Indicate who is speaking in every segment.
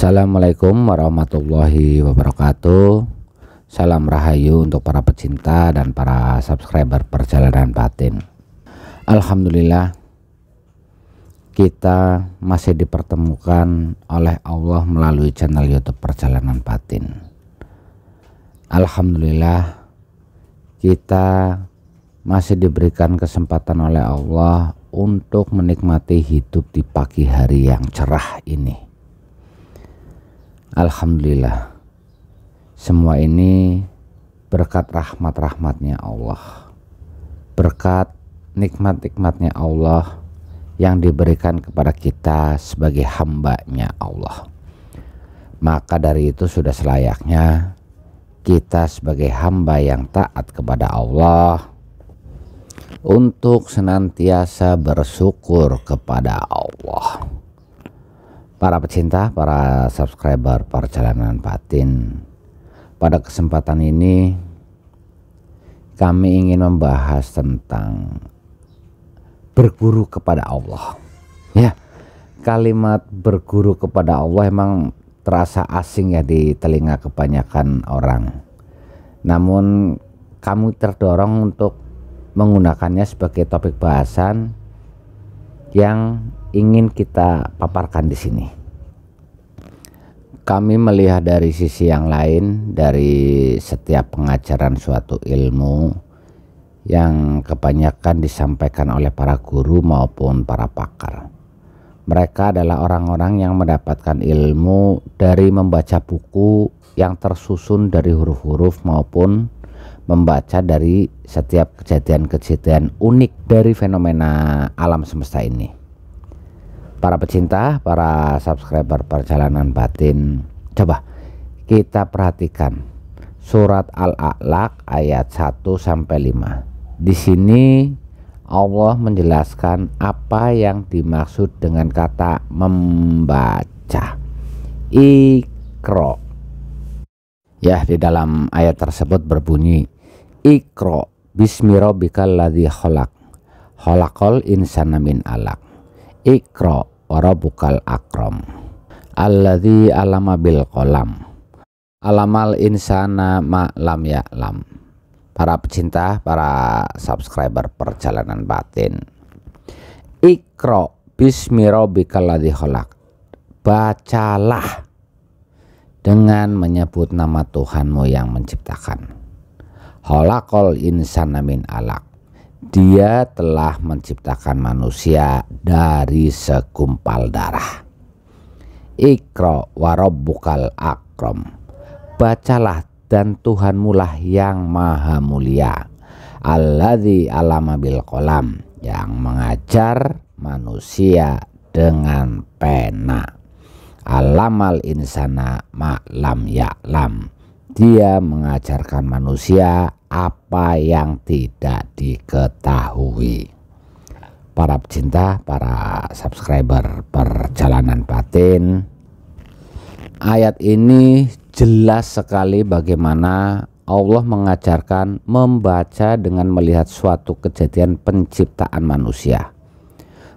Speaker 1: Assalamualaikum warahmatullahi wabarakatuh. Salam rahayu untuk para pecinta dan para subscriber perjalanan batin. Alhamdulillah kita masih dipertemukan oleh Allah melalui channel YouTube Perjalanan Batin. Alhamdulillah kita masih diberikan kesempatan oleh Allah untuk menikmati hidup di pagi hari yang cerah ini Alhamdulillah semua ini berkat rahmat-rahmatnya Allah berkat nikmat-nikmatnya Allah yang diberikan kepada kita sebagai hambanya Allah maka dari itu sudah selayaknya kita sebagai hamba yang taat kepada Allah untuk senantiasa bersyukur kepada Allah. Para pecinta, para subscriber perjalanan batin, pada kesempatan ini kami ingin membahas tentang berguru kepada Allah. Ya, kalimat berguru kepada Allah emang terasa asing ya di telinga kebanyakan orang. Namun kamu terdorong untuk menggunakannya sebagai topik bahasan yang ingin kita paparkan di sini kami melihat dari sisi yang lain dari setiap pengajaran suatu ilmu yang kebanyakan disampaikan oleh para guru maupun para pakar. Mereka adalah orang-orang yang mendapatkan ilmu dari membaca buku yang tersusun dari huruf-huruf maupun membaca dari setiap kejadian-kejadian unik dari fenomena alam semesta ini para pecinta, para subscriber perjalanan batin. Coba kita perhatikan surat Al-A'laq ayat 1 sampai 5. Di sini Allah menjelaskan apa yang dimaksud dengan kata membaca. Ikro. Ya, di dalam ayat tersebut berbunyi Ikro bismi rabbikal ladzi khalaq. Khalaqal insana min alaq Ikro warabukal akrom. Alladhi alama bil kolam Alamal insana ma lam ya'lam Para pecinta, para subscriber perjalanan batin Ikro bismi rabbikal ladzi Bacalah dengan menyebut nama Tuhanmu yang menciptakan. Holakol insana min alak dia telah menciptakan manusia dari sekumpal darah. Ikro warobukal akrom. Bacalah dan Tuhanmulah yang maha mulia. Alladzi alama bil kolam yang mengajar manusia dengan pena alamal insana ma'lam ya'lam dia mengajarkan manusia apa yang tidak diketahui. Para pecinta, para subscriber perjalanan batin, ayat ini jelas sekali bagaimana Allah mengajarkan membaca dengan melihat suatu kejadian penciptaan manusia.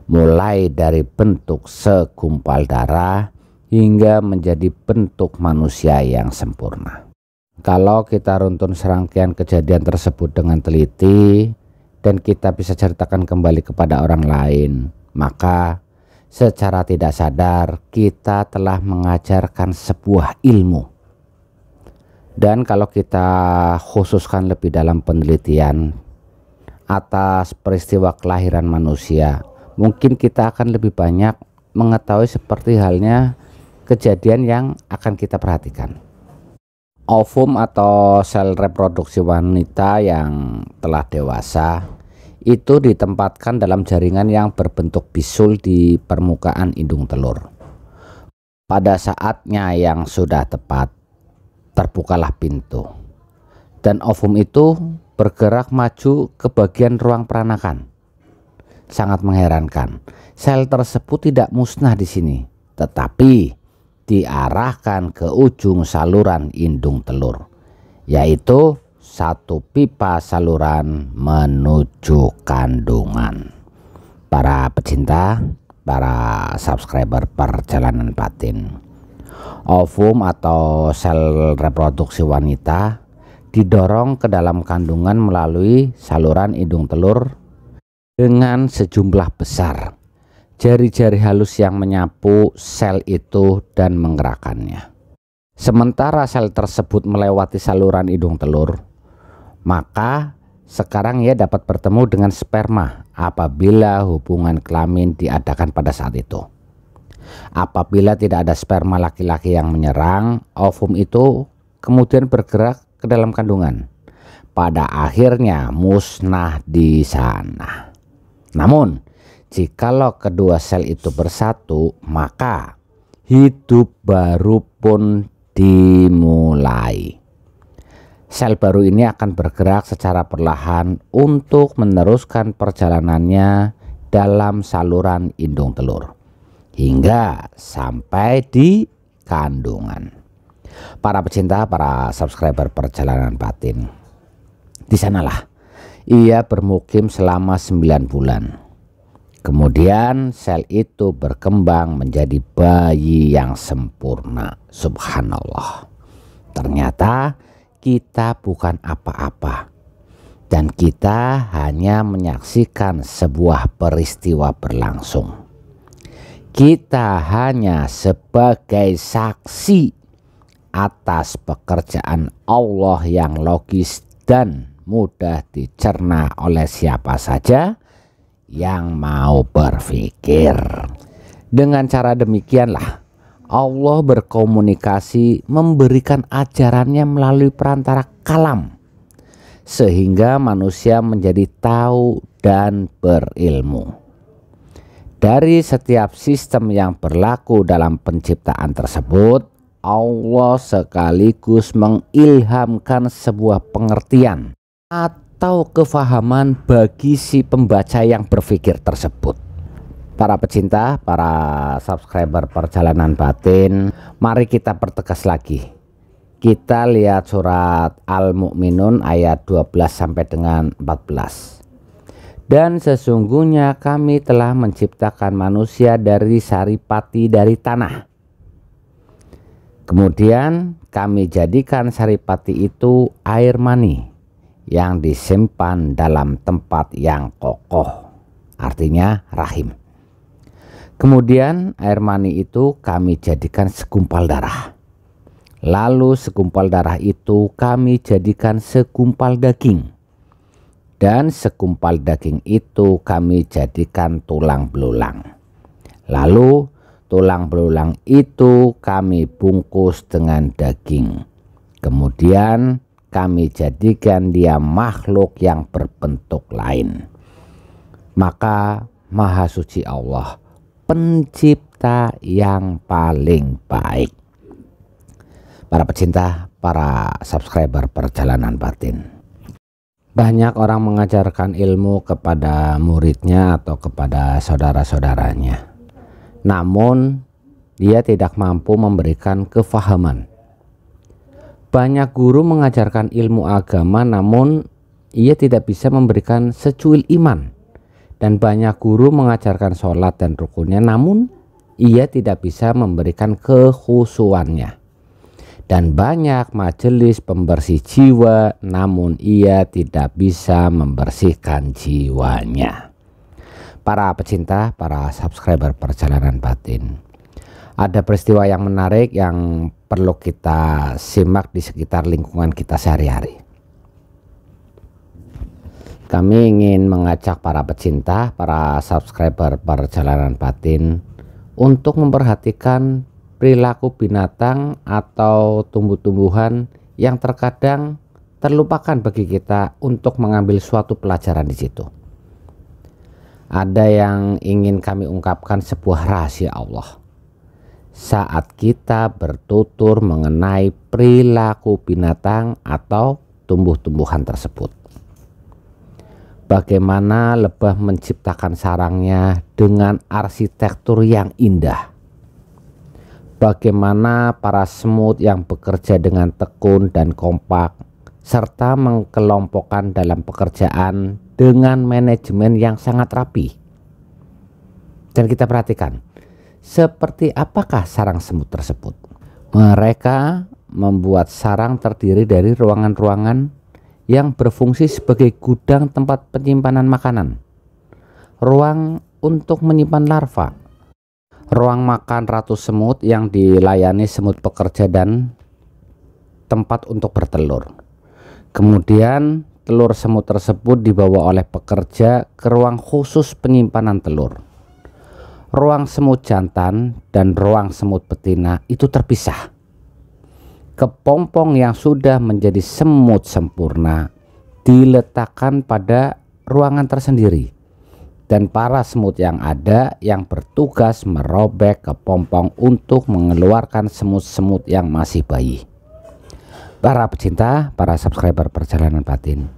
Speaker 1: Mulai dari bentuk segumpal darah hingga menjadi bentuk manusia yang sempurna. Kalau kita runtun serangkaian kejadian tersebut dengan teliti dan kita bisa ceritakan kembali kepada orang lain, maka secara tidak sadar kita telah mengajarkan sebuah ilmu. Dan kalau kita khususkan lebih dalam penelitian atas peristiwa kelahiran manusia, mungkin kita akan lebih banyak mengetahui seperti halnya kejadian yang akan kita perhatikan ovum atau sel reproduksi wanita yang telah dewasa itu ditempatkan dalam jaringan yang berbentuk bisul di permukaan indung telur. Pada saatnya yang sudah tepat, terbukalah pintu. Dan ovum itu bergerak maju ke bagian ruang peranakan. Sangat mengherankan, sel tersebut tidak musnah di sini, tetapi diarahkan ke ujung saluran indung telur, yaitu satu pipa saluran menuju kandungan. Para pecinta, para subscriber perjalanan batin. Ovum atau sel reproduksi wanita didorong ke dalam kandungan melalui saluran indung telur dengan sejumlah besar jari-jari halus yang menyapu sel itu dan menggerakkannya. Sementara sel tersebut melewati saluran hidung telur, maka sekarang ia dapat bertemu dengan sperma apabila hubungan kelamin diadakan pada saat itu. Apabila tidak ada sperma laki-laki yang menyerang, ovum itu kemudian bergerak ke dalam kandungan. Pada akhirnya musnah di sana. Namun, Jikalau kedua sel itu bersatu, maka hidup baru pun dimulai. Sel baru ini akan bergerak secara perlahan untuk meneruskan perjalanannya dalam saluran indung telur hingga sampai di kandungan. Para pecinta, para subscriber perjalanan batin. Di sanalah ia bermukim selama 9 bulan Kemudian sel itu berkembang menjadi bayi yang sempurna. Subhanallah. Ternyata kita bukan apa-apa. Dan kita hanya menyaksikan sebuah peristiwa berlangsung. Kita hanya sebagai saksi atas pekerjaan Allah yang logis dan mudah dicerna oleh siapa saja yang mau berpikir. Dengan cara demikianlah Allah berkomunikasi memberikan ajarannya melalui perantara kalam sehingga manusia menjadi tahu dan berilmu. Dari setiap sistem yang berlaku dalam penciptaan tersebut, Allah sekaligus mengilhamkan sebuah pengertian atau kefahaman bagi si pembaca yang berpikir tersebut. Para pecinta, para subscriber perjalanan batin, mari kita pertegas lagi. Kita lihat surat Al-Mu'minun ayat 12 sampai dengan 14. Dan sesungguhnya kami telah menciptakan manusia dari saripati dari tanah. Kemudian kami jadikan saripati itu air mani yang disimpan dalam tempat yang kokoh, artinya rahim. Kemudian air mani itu kami jadikan sekumpal darah. Lalu sekumpal darah itu kami jadikan sekumpal daging. Dan sekumpal daging itu kami jadikan tulang belulang. Lalu tulang belulang itu kami bungkus dengan daging. Kemudian kami jadikan dia makhluk yang berbentuk lain. Maka Maha Suci Allah, pencipta yang paling baik. Para pecinta, para subscriber perjalanan batin. Banyak orang mengajarkan ilmu kepada muridnya atau kepada saudara-saudaranya. Namun, dia tidak mampu memberikan kefahaman banyak guru mengajarkan ilmu agama namun ia tidak bisa memberikan secuil iman. Dan banyak guru mengajarkan sholat dan rukunnya namun ia tidak bisa memberikan kehusuannya. Dan banyak majelis pembersih jiwa namun ia tidak bisa membersihkan jiwanya. Para pecinta, para subscriber perjalanan batin ada peristiwa yang menarik yang perlu kita simak di sekitar lingkungan kita sehari-hari. Kami ingin mengajak para pecinta, para subscriber perjalanan batin untuk memperhatikan perilaku binatang atau tumbuh-tumbuhan yang terkadang terlupakan bagi kita untuk mengambil suatu pelajaran di situ. Ada yang ingin kami ungkapkan sebuah rahasia Allah saat kita bertutur mengenai perilaku binatang atau tumbuh-tumbuhan tersebut. Bagaimana lebah menciptakan sarangnya dengan arsitektur yang indah? Bagaimana para semut yang bekerja dengan tekun dan kompak serta mengkelompokkan dalam pekerjaan dengan manajemen yang sangat rapi? Dan kita perhatikan, seperti apakah sarang semut tersebut? Mereka membuat sarang terdiri dari ruangan-ruangan yang berfungsi sebagai gudang tempat penyimpanan makanan, ruang untuk menyimpan larva, ruang makan ratus semut yang dilayani semut pekerja dan tempat untuk bertelur. Kemudian telur semut tersebut dibawa oleh pekerja ke ruang khusus penyimpanan telur ruang semut jantan dan ruang semut betina itu terpisah. Kepompong yang sudah menjadi semut sempurna diletakkan pada ruangan tersendiri dan para semut yang ada yang bertugas merobek kepompong untuk mengeluarkan semut-semut yang masih bayi. Para pecinta, para subscriber perjalanan batin.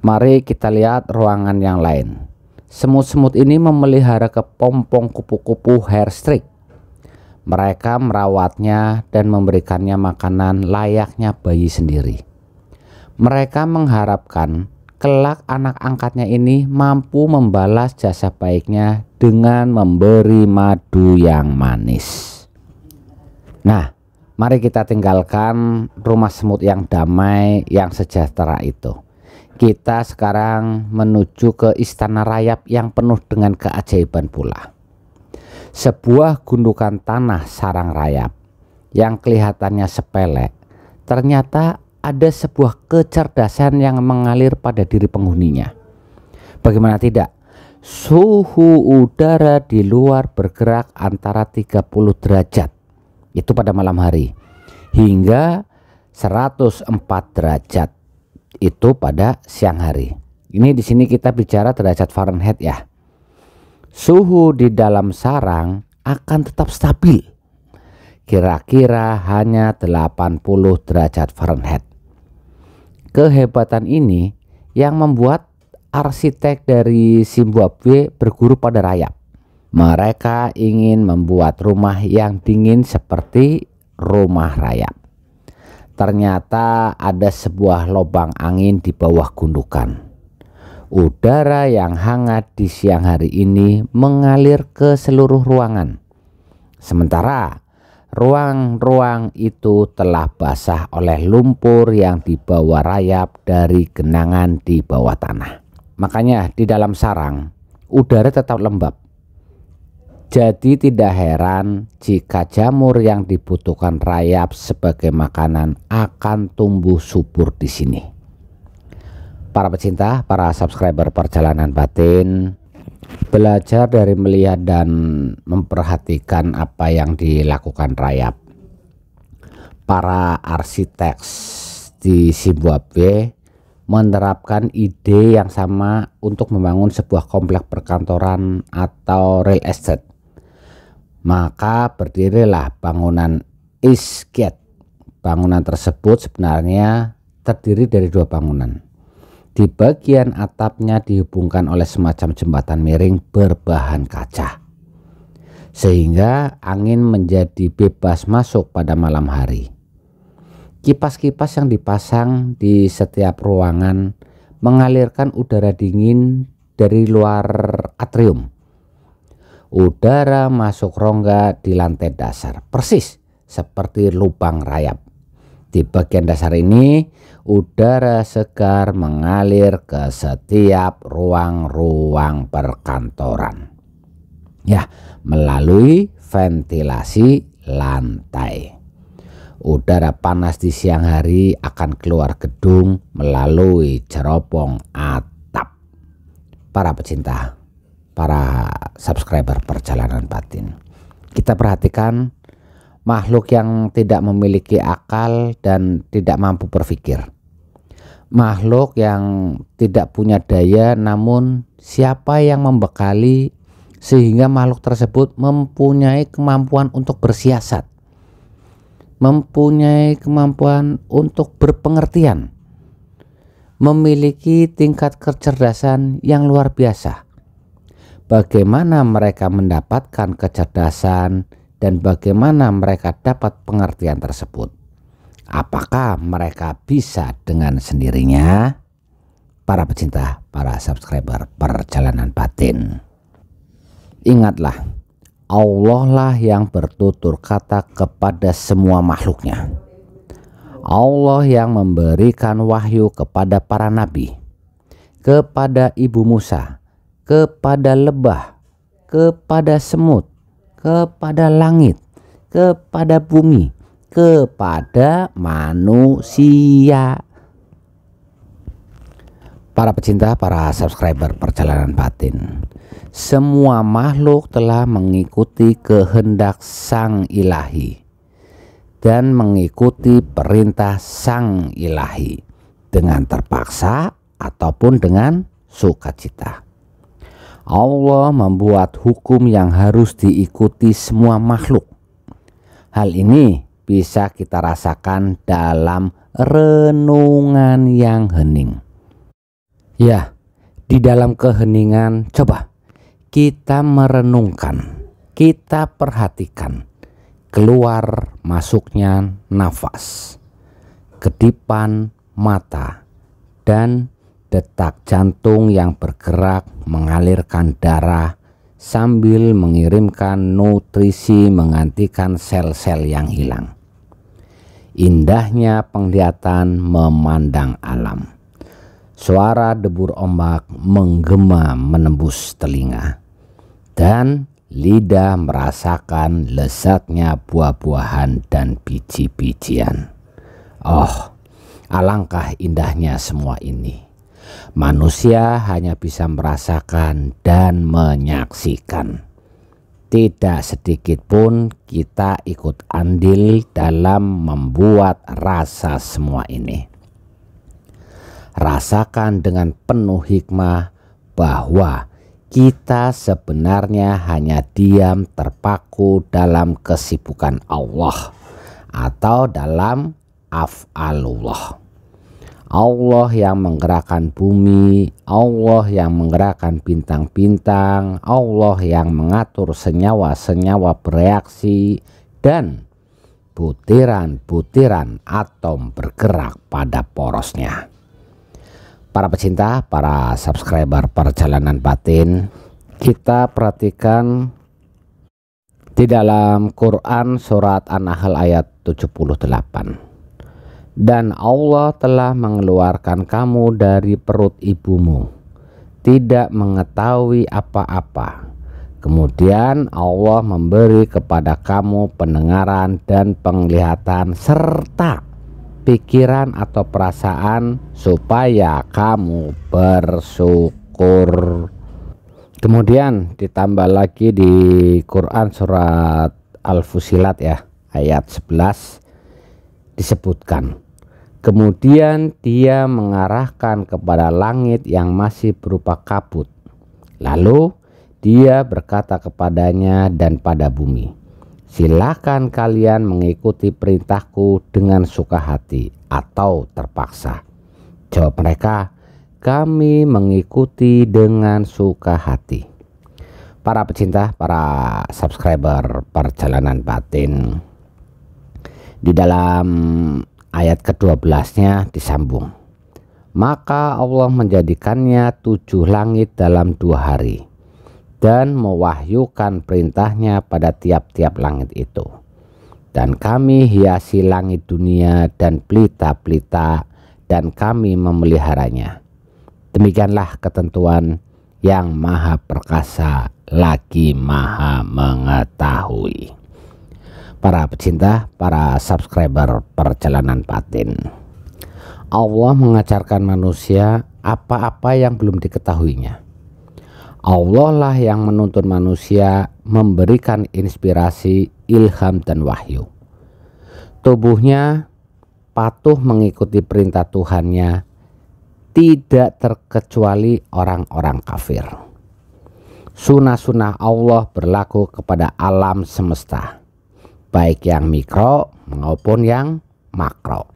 Speaker 1: Mari kita lihat ruangan yang lain. Semut-semut ini memelihara kepompong kupu-kupu hairstrik. Mereka merawatnya dan memberikannya makanan layaknya bayi sendiri. Mereka mengharapkan kelak anak angkatnya ini mampu membalas jasa baiknya dengan memberi madu yang manis. Nah, mari kita tinggalkan rumah semut yang damai, yang sejahtera itu kita sekarang menuju ke istana rayap yang penuh dengan keajaiban pula. Sebuah gundukan tanah sarang rayap yang kelihatannya sepele, ternyata ada sebuah kecerdasan yang mengalir pada diri penghuninya. Bagaimana tidak? Suhu udara di luar bergerak antara 30 derajat. Itu pada malam hari hingga 104 derajat itu pada siang hari. Ini di sini kita bicara derajat Fahrenheit ya. Suhu di dalam sarang akan tetap stabil. Kira-kira hanya 80 derajat Fahrenheit. Kehebatan ini yang membuat arsitek dari Zimbabwe berguru pada rayap. Mereka ingin membuat rumah yang dingin seperti rumah rayap. Ternyata ada sebuah lubang angin di bawah gundukan. Udara yang hangat di siang hari ini mengalir ke seluruh ruangan. Sementara ruang-ruang itu telah basah oleh lumpur yang dibawa rayap dari genangan di bawah tanah. Makanya di dalam sarang udara tetap lembab jadi tidak heran jika jamur yang dibutuhkan rayap sebagai makanan akan tumbuh subur di sini. Para pecinta, para subscriber perjalanan batin, belajar dari melihat dan memperhatikan apa yang dilakukan rayap. Para arsitek di Zimbabwe menerapkan ide yang sama untuk membangun sebuah kompleks perkantoran atau real estate maka berdirilah bangunan Isket. Bangunan tersebut sebenarnya terdiri dari dua bangunan. Di bagian atapnya dihubungkan oleh semacam jembatan miring berbahan kaca. Sehingga angin menjadi bebas masuk pada malam hari. Kipas-kipas yang dipasang di setiap ruangan mengalirkan udara dingin dari luar atrium udara masuk rongga di lantai dasar persis seperti lubang rayap. Di bagian dasar ini udara segar mengalir ke setiap ruang-ruang perkantoran. Ya, melalui ventilasi lantai. Udara panas di siang hari akan keluar gedung melalui ceropong atap. Para pecinta para subscriber perjalanan batin. Kita perhatikan makhluk yang tidak memiliki akal dan tidak mampu berpikir. Makhluk yang tidak punya daya namun siapa yang membekali sehingga makhluk tersebut mempunyai kemampuan untuk bersiasat. Mempunyai kemampuan untuk berpengertian. Memiliki tingkat kecerdasan yang luar biasa bagaimana mereka mendapatkan kecerdasan dan bagaimana mereka dapat pengertian tersebut. Apakah mereka bisa dengan sendirinya? Para pecinta, para subscriber perjalanan batin. Ingatlah, Allah lah yang bertutur kata kepada semua makhluknya. Allah yang memberikan wahyu kepada para nabi, kepada ibu Musa, kepada lebah, kepada semut, kepada langit, kepada bumi, kepada manusia. Para pecinta, para subscriber perjalanan batin, semua makhluk telah mengikuti kehendak Sang Ilahi dan mengikuti perintah Sang Ilahi dengan terpaksa ataupun dengan sukacita. Allah membuat hukum yang harus diikuti semua makhluk. Hal ini bisa kita rasakan dalam renungan yang hening. Ya, di dalam keheningan coba kita merenungkan, kita perhatikan keluar masuknya nafas, kedipan mata dan detak jantung yang bergerak mengalirkan darah sambil mengirimkan nutrisi menggantikan sel-sel yang hilang. Indahnya penglihatan memandang alam. Suara debur ombak menggema menembus telinga. Dan lidah merasakan lezatnya buah-buahan dan biji-bijian. Oh, alangkah indahnya semua ini. Manusia hanya bisa merasakan dan menyaksikan. Tidak sedikit pun kita ikut andil dalam membuat rasa semua ini. Rasakan dengan penuh hikmah bahwa kita sebenarnya hanya diam terpaku dalam kesibukan Allah atau dalam af'alullah. Allah yang menggerakkan bumi, Allah yang menggerakkan bintang-bintang, Allah yang mengatur senyawa-senyawa bereaksi dan butiran-butiran atom bergerak pada porosnya. Para pecinta, para subscriber perjalanan batin, kita perhatikan di dalam Quran surat An-Nahl ayat 78 dan Allah telah mengeluarkan kamu dari perut ibumu, tidak mengetahui apa-apa. Kemudian Allah memberi kepada kamu pendengaran dan penglihatan serta pikiran atau perasaan supaya kamu bersyukur. Kemudian ditambah lagi di Quran surat Al-Fusilat ya ayat 11 disebutkan Kemudian dia mengarahkan kepada langit yang masih berupa kabut. Lalu dia berkata kepadanya dan pada bumi, "Silakan kalian mengikuti perintahku dengan suka hati atau terpaksa." Jawab mereka, "Kami mengikuti dengan suka hati." Para pecinta, para subscriber perjalanan batin di dalam ayat ke-12-nya disambung. Maka Allah menjadikannya tujuh langit dalam dua hari dan mewahyukan perintahnya pada tiap-tiap langit itu. Dan kami hiasi langit dunia dan pelita-pelita dan kami memeliharanya. Demikianlah ketentuan yang maha perkasa lagi maha mengetahui para pecinta, para subscriber perjalanan patin. Allah mengajarkan manusia apa-apa yang belum diketahuinya. Allah lah yang menuntun manusia memberikan inspirasi, ilham, dan wahyu. Tubuhnya patuh mengikuti perintah Tuhannya, tidak terkecuali orang-orang kafir. Sunnah-sunnah Allah berlaku kepada alam semesta baik yang mikro maupun yang makro.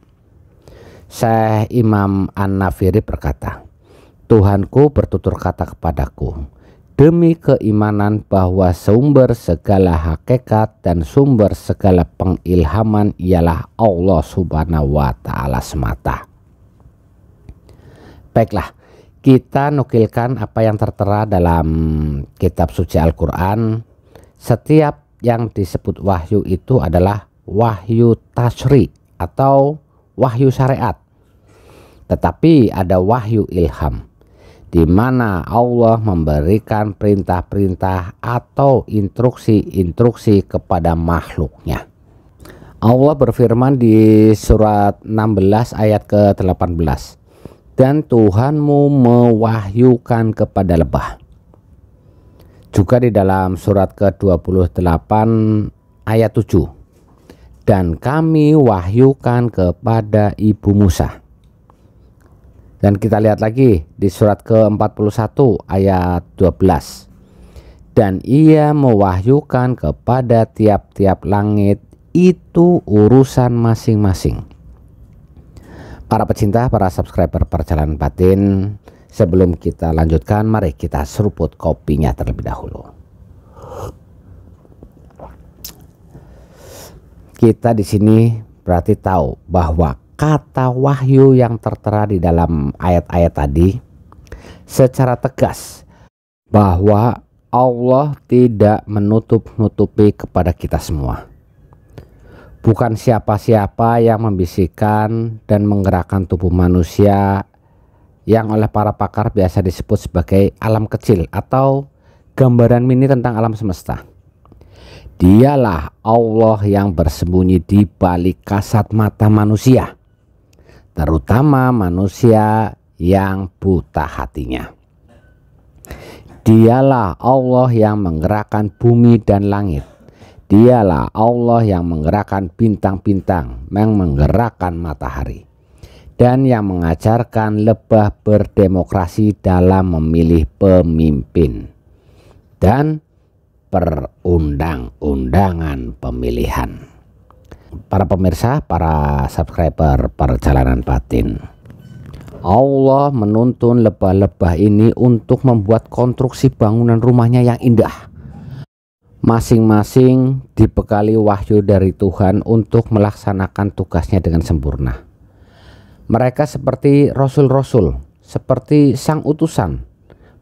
Speaker 1: Syekh Imam An-Nafiri berkata, Tuhanku bertutur kata kepadaku, demi keimanan bahwa sumber segala hakikat dan sumber segala pengilhaman ialah Allah Subhanahu wa taala semata. Baiklah, kita nukilkan apa yang tertera dalam kitab suci Al-Qur'an. Setiap yang disebut wahyu itu adalah wahyu tasri atau wahyu syariat. Tetapi ada wahyu ilham di mana Allah memberikan perintah-perintah atau instruksi-instruksi kepada makhluknya. Allah berfirman di surat 16 ayat ke-18 dan Tuhanmu mewahyukan kepada lebah juga di dalam surat ke-28 ayat 7 dan kami wahyukan kepada ibu Musa dan kita lihat lagi di surat ke-41 ayat 12 dan ia mewahyukan kepada tiap-tiap langit itu urusan masing-masing para pecinta para subscriber perjalanan batin Sebelum kita lanjutkan, mari kita seruput kopinya terlebih dahulu. Kita di sini berarti tahu bahwa kata wahyu yang tertera di dalam ayat-ayat tadi secara tegas bahwa Allah tidak menutup-nutupi kepada kita semua. Bukan siapa-siapa yang membisikkan dan menggerakkan tubuh manusia yang oleh para pakar biasa disebut sebagai alam kecil atau gambaran mini tentang alam semesta. Dialah Allah yang bersembunyi di balik kasat mata manusia, terutama manusia yang buta hatinya. Dialah Allah yang menggerakkan bumi dan langit. Dialah Allah yang menggerakkan bintang-bintang, yang menggerakkan matahari dan yang mengajarkan lebah berdemokrasi dalam memilih pemimpin dan perundang-undangan pemilihan. Para pemirsa, para subscriber perjalanan batin. Allah menuntun lebah-lebah ini untuk membuat konstruksi bangunan rumahnya yang indah. Masing-masing dibekali wahyu dari Tuhan untuk melaksanakan tugasnya dengan sempurna mereka seperti rasul-rasul, seperti sang utusan.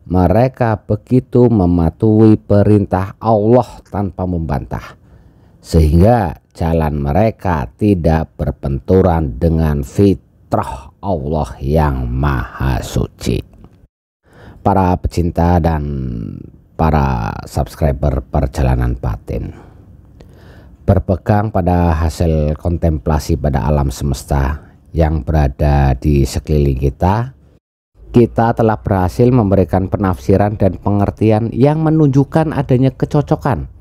Speaker 1: Mereka begitu mematuhi perintah Allah tanpa membantah, sehingga jalan mereka tidak berbenturan dengan fitrah Allah yang Maha Suci. Para pecinta dan para subscriber perjalanan batin. Berpegang pada hasil kontemplasi pada alam semesta yang berada di sekeliling kita, kita telah berhasil memberikan penafsiran dan pengertian yang menunjukkan adanya kecocokan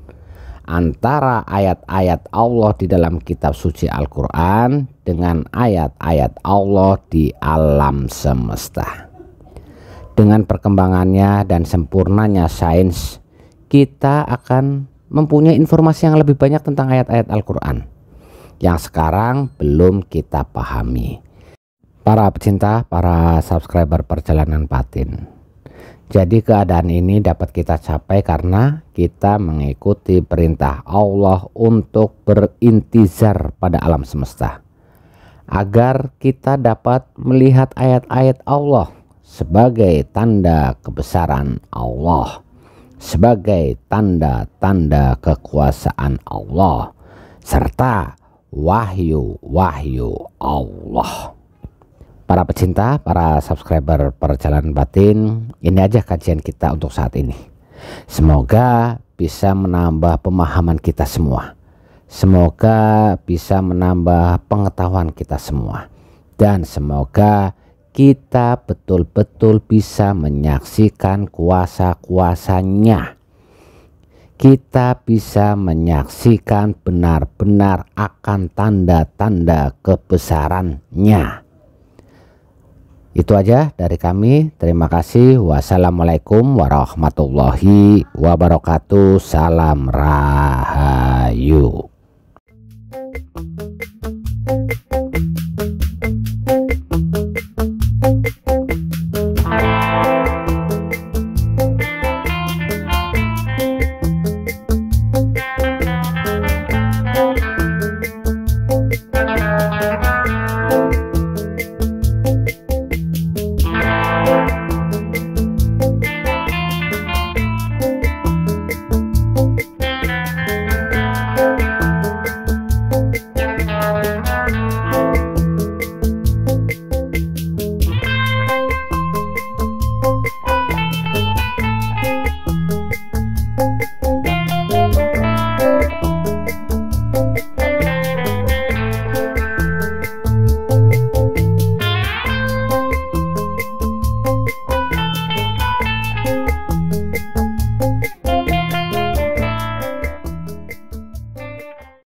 Speaker 1: antara ayat-ayat Allah di dalam kitab suci Al-Quran dengan ayat-ayat Allah di alam semesta. Dengan perkembangannya dan sempurnanya sains, kita akan mempunyai informasi yang lebih banyak tentang ayat-ayat Al-Quran yang sekarang belum kita pahami. Para pecinta, para subscriber perjalanan patin. Jadi keadaan ini dapat kita capai karena kita mengikuti perintah Allah untuk berintizar pada alam semesta. Agar kita dapat melihat ayat-ayat Allah sebagai tanda kebesaran Allah. Sebagai tanda-tanda kekuasaan Allah. Serta wahyu wahyu Allah. Para pecinta, para subscriber perjalanan batin, ini aja kajian kita untuk saat ini. Semoga bisa menambah pemahaman kita semua. Semoga bisa menambah pengetahuan kita semua. Dan semoga kita betul-betul bisa menyaksikan kuasa-kuasanya kita bisa menyaksikan benar-benar akan tanda-tanda kebesarannya. Itu aja dari kami. Terima kasih. Wassalamualaikum warahmatullahi wabarakatuh. Salam rahayu.